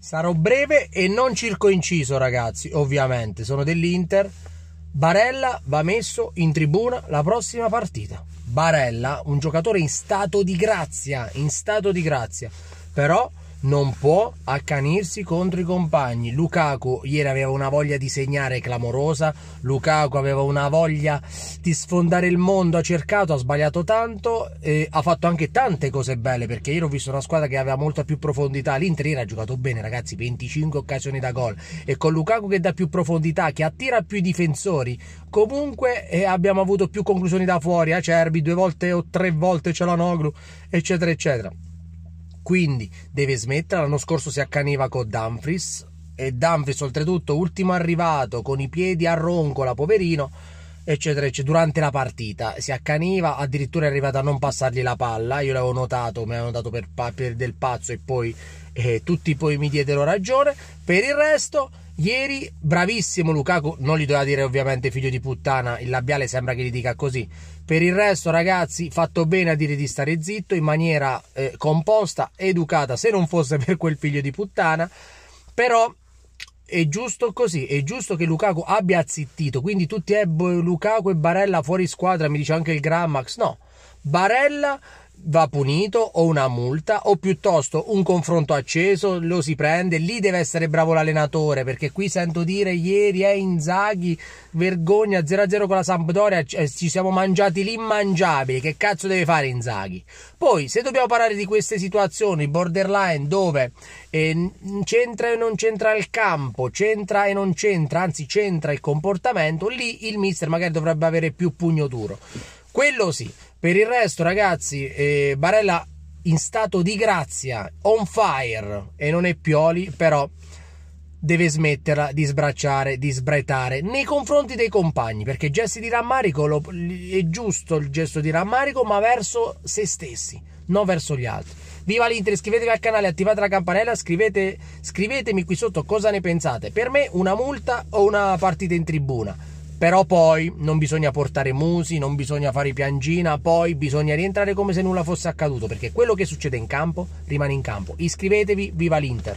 Sarò breve e non circoinciso, ragazzi, ovviamente. Sono dell'Inter. Barella va messo in tribuna la prossima partita. Barella, un giocatore in stato di grazia, in stato di grazia. Però non può accanirsi contro i compagni. Lukaku ieri aveva una voglia di segnare clamorosa, Lukaku aveva una voglia di sfondare il mondo, ha cercato, ha sbagliato tanto, e ha fatto anche tante cose belle perché ieri ho visto una squadra che aveva molta più profondità, l'Inter ieri ha giocato bene ragazzi, 25 occasioni da gol e con Lukaku che dà più profondità, che attira più i difensori, comunque eh, abbiamo avuto più conclusioni da fuori, Acerbi eh, due volte o tre volte Cialanoglu, eccetera eccetera quindi deve smettere. L'anno scorso si accaniva con Dumfries e Dumfries oltretutto ultimo arrivato con i piedi a roncola, poverino, eccetera, eccetera, durante la partita si accaniva, addirittura è arrivato a non passargli la palla, io l'avevo notato, mi avevano dato per, per del pazzo e poi eh, tutti poi mi diedero ragione. Per il resto Ieri, bravissimo Lukaku, non gli doveva dire ovviamente figlio di puttana, il labiale sembra che gli dica così. Per il resto, ragazzi, fatto bene a dire di stare zitto in maniera eh, composta, educata, se non fosse per quel figlio di puttana. Però è giusto così, è giusto che Lukaku abbia zittito, quindi tutti è eh, boh, Lukaku e Barella fuori squadra, mi dice anche il Grammax, no. Barella va punito o una multa o piuttosto un confronto acceso lo si prende lì deve essere bravo l'allenatore perché qui sento dire ieri è eh, Inzaghi vergogna 0-0 con la Sampdoria eh, ci siamo mangiati l'immangiabile che cazzo deve fare Inzaghi poi se dobbiamo parlare di queste situazioni borderline dove eh, c'entra e non c'entra il campo c'entra e non c'entra anzi c'entra il comportamento lì il mister magari dovrebbe avere più pugno duro quello sì per il resto, ragazzi, eh, Barella in stato di grazia, on fire, e non è Pioli, però deve smetterla di sbracciare, di sbraitare nei confronti dei compagni, perché gesti di rammarico lo, è giusto il gesto di rammarico, ma verso se stessi, non verso gli altri. Viva l'Inter, iscrivetevi al canale, attivate la campanella, scrivete, scrivetemi qui sotto cosa ne pensate. Per me una multa o una partita in tribuna però poi non bisogna portare musi, non bisogna fare piangina, poi bisogna rientrare come se nulla fosse accaduto, perché quello che succede in campo rimane in campo. Iscrivetevi, viva l'Inter!